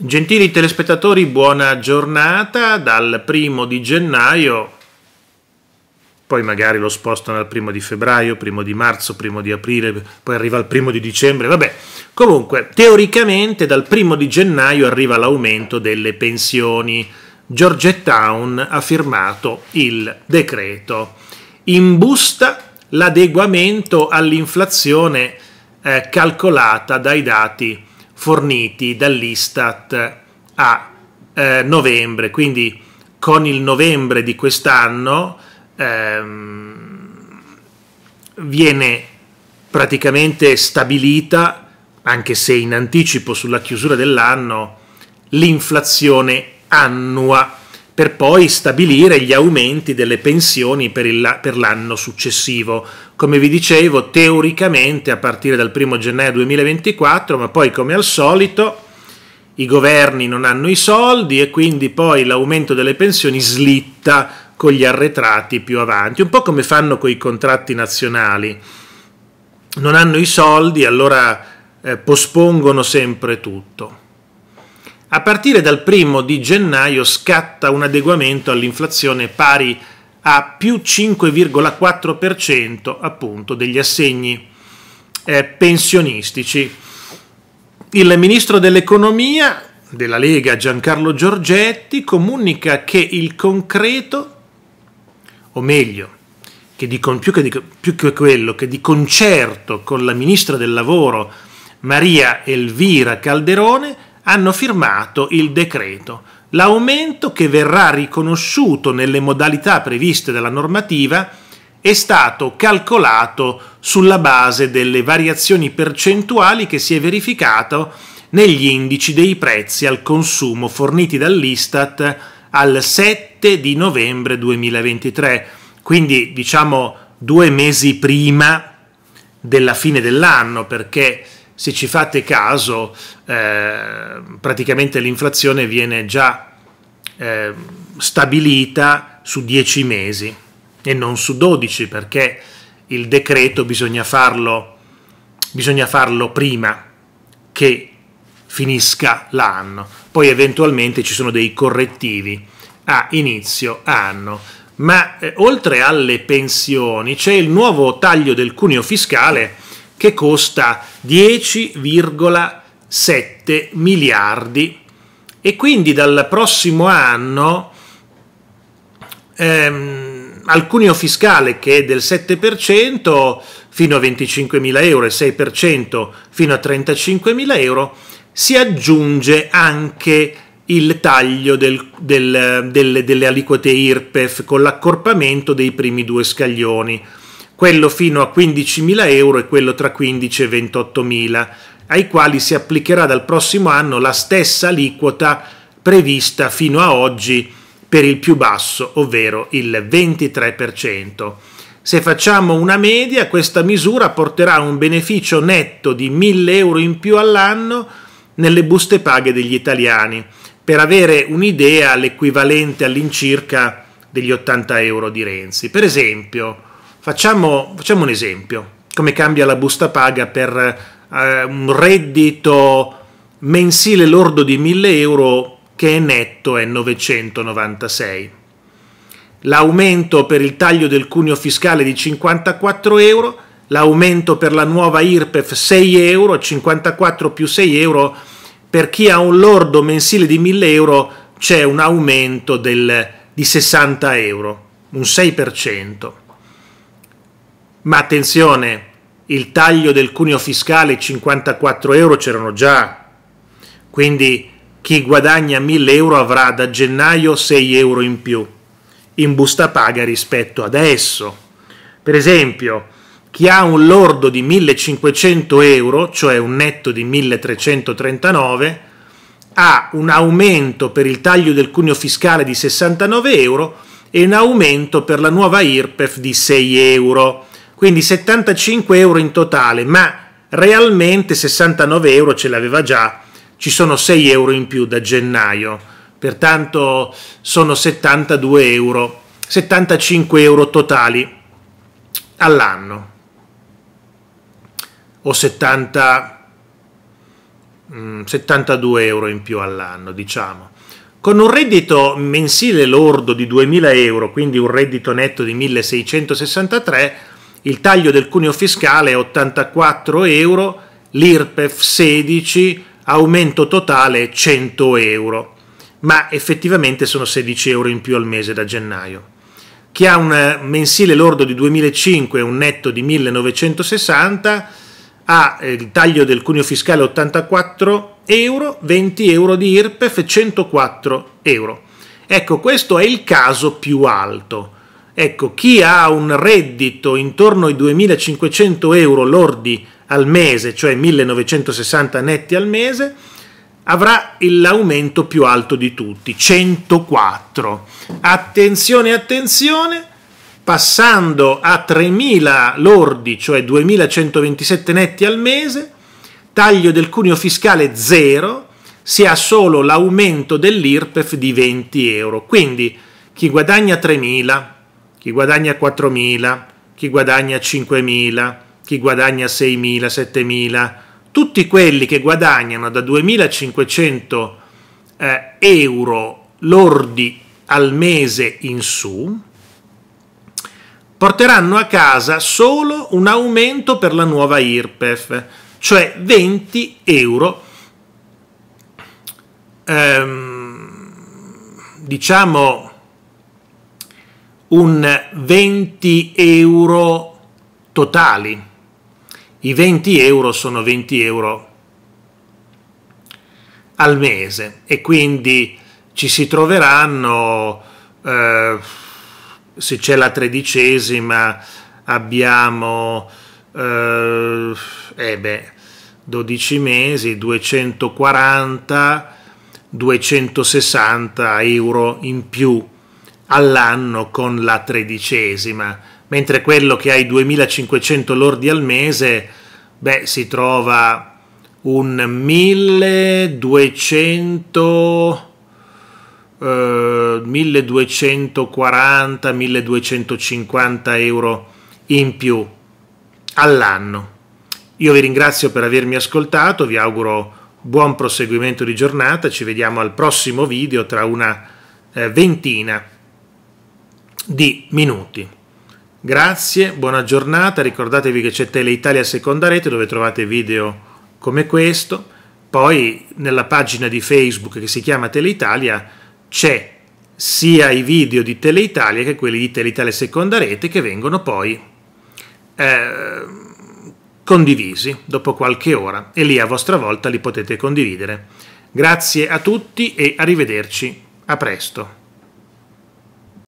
Gentili telespettatori, buona giornata dal primo di gennaio, poi magari lo spostano al primo di febbraio, primo di marzo, primo di aprile, poi arriva al primo di dicembre, vabbè. Comunque, teoricamente dal primo di gennaio arriva l'aumento delle pensioni. Georgetown ha firmato il decreto. In busta l'adeguamento all'inflazione eh, calcolata dai dati forniti dall'Istat a eh, novembre, quindi con il novembre di quest'anno ehm, viene praticamente stabilita, anche se in anticipo sulla chiusura dell'anno, l'inflazione annua per poi stabilire gli aumenti delle pensioni per, il, per l'anno successivo. Come vi dicevo, teoricamente a partire dal 1 gennaio 2024, ma poi come al solito i governi non hanno i soldi e quindi poi l'aumento delle pensioni slitta con gli arretrati più avanti, un po' come fanno con i contratti nazionali. Non hanno i soldi, allora eh, pospongono sempre tutto. A partire dal primo di gennaio scatta un adeguamento all'inflazione pari a più 5,4% appunto degli assegni eh, pensionistici. Il ministro dell'economia della Lega Giancarlo Giorgetti comunica che il concreto, o meglio, che di, più, che di, più che quello, che di concerto con la ministra del lavoro Maria Elvira Calderone, hanno firmato il decreto, l'aumento che verrà riconosciuto nelle modalità previste dalla normativa è stato calcolato sulla base delle variazioni percentuali che si è verificato negli indici dei prezzi al consumo forniti dall'Istat al 7 di novembre 2023, quindi diciamo due mesi prima della fine dell'anno perché se ci fate caso, eh, praticamente l'inflazione viene già eh, stabilita su 10 mesi e non su 12 perché il decreto bisogna farlo, bisogna farlo prima che finisca l'anno. Poi eventualmente ci sono dei correttivi a inizio anno. Ma eh, oltre alle pensioni c'è il nuovo taglio del cuneo fiscale che costa 10,7 miliardi e quindi dal prossimo anno ehm, al cuneo fiscale che è del 7% fino a 25.000 euro e 6% fino a 35.000 euro si aggiunge anche il taglio del, del, del, delle aliquote IRPEF con l'accorpamento dei primi due scaglioni quello fino a 15.000 euro e quello tra 15 e 28.000, ai quali si applicherà dal prossimo anno la stessa aliquota prevista fino a oggi per il più basso, ovvero il 23%. Se facciamo una media, questa misura porterà un beneficio netto di 1000 euro in più all'anno nelle buste paghe degli italiani, per avere un'idea l'equivalente all'incirca degli 80 euro di Renzi. Per esempio, Facciamo, facciamo un esempio, come cambia la busta paga per eh, un reddito mensile lordo di 1000 euro che è netto è 996. L'aumento per il taglio del cuneo fiscale di 54 euro, l'aumento per la nuova IRPEF 6 euro, 54 più 6 euro, per chi ha un lordo mensile di 1000 euro c'è un aumento del, di 60 euro, un 6%. Ma attenzione, il taglio del cuneo fiscale 54 euro c'erano già, quindi chi guadagna 1000 euro avrà da gennaio 6 euro in più in busta paga rispetto ad esso. Per esempio, chi ha un lordo di 1500 euro, cioè un netto di 1339, ha un aumento per il taglio del cuneo fiscale di 69 euro e un aumento per la nuova IRPEF di 6 euro quindi 75 euro in totale, ma realmente 69 euro ce l'aveva già, ci sono 6 euro in più da gennaio, pertanto sono 72 euro, 75 euro totali all'anno o 70, 72 mm, euro in più all'anno, diciamo. Con un reddito mensile lordo di 2.000 euro, quindi un reddito netto di 1.663, il taglio del cuneo fiscale è 84 euro, l'IRPEF 16, aumento totale 100 euro, ma effettivamente sono 16 euro in più al mese da gennaio. Chi ha un eh, mensile lordo di 2005 e un netto di 1960 ha eh, il taglio del cuneo fiscale 84 euro, 20 euro di IRPEF, 104 euro. Ecco, questo è il caso più alto Ecco, chi ha un reddito intorno ai 2500 euro lordi al mese, cioè 1960 netti al mese, avrà l'aumento più alto di tutti, 104. Attenzione, attenzione, passando a 3000 lordi, cioè 2127 netti al mese, taglio del cuneo fiscale zero, si ha solo l'aumento dell'IRPEF di 20 euro. Quindi chi guadagna 3000 chi guadagna 4.000, chi guadagna 5.000, chi guadagna 6.000, 7.000, tutti quelli che guadagnano da 2.500 eh, euro lordi al mese in su, porteranno a casa solo un aumento per la nuova IRPEF, cioè 20 euro, ehm, diciamo un 20 euro totali. I 20 euro sono 20 euro al mese e quindi ci si troveranno, eh, se c'è la tredicesima, abbiamo eh, eh beh, 12 mesi, 240, 260 euro in più all'anno con la tredicesima, mentre quello che ha i 2500 lordi al mese, beh, si trova un 1200... 1240-1250 eh, euro in più all'anno. Io vi ringrazio per avermi ascoltato, vi auguro buon proseguimento di giornata, ci vediamo al prossimo video tra una eh, ventina di minuti. Grazie, buona giornata, ricordatevi che c'è Tele Italia Seconda Rete dove trovate video come questo, poi nella pagina di Facebook che si chiama Tele Italia c'è sia i video di Tele Italia che quelli di Tele Italia Seconda Rete che vengono poi eh, condivisi dopo qualche ora e lì a vostra volta li potete condividere. Grazie a tutti e arrivederci, a presto.